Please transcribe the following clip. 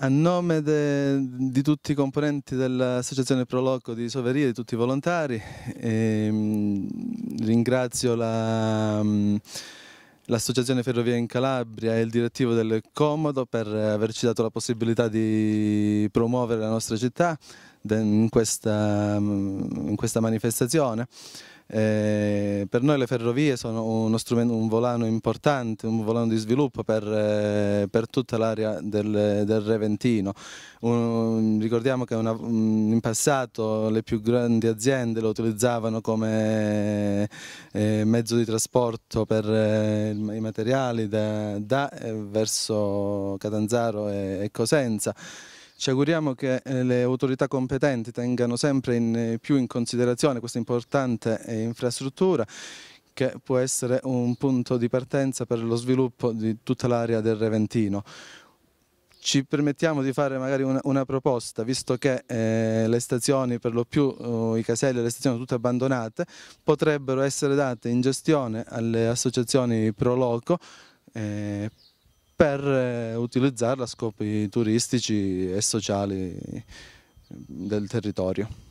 A nome de, di tutti i componenti dell'Associazione Proloco di Soveria, di tutti i volontari, ehm, ringrazio la... Um, l'Associazione Ferrovie in Calabria e il direttivo del Comodo per averci dato la possibilità di promuovere la nostra città in questa, mm, in questa manifestazione. Eh, per noi le ferrovie sono un volano importante, un volano di sviluppo per, eh, per tutta l'area del, del, Reventino. Un, ricordiamo che una, mm, in passato le più grandi aziende lo utilizzavano come eh, mezzo di trasporto per eh, i materiali da, da eh, verso Catanzaro e, e Cosenza. Ci auguriamo che eh, le autorità competenti tengano sempre in eh, più in considerazione questa importante eh, infrastruttura che può essere un punto di partenza per lo sviluppo di tutta l'area del Reventino ci permettiamo di fare magari una, una proposta, visto che eh, le stazioni, per lo più eh, i caselli e le stazioni tutte abbandonate, potrebbero essere date in gestione alle associazioni pro loco eh, per eh, utilizzarla a scopi turistici e sociali del territorio.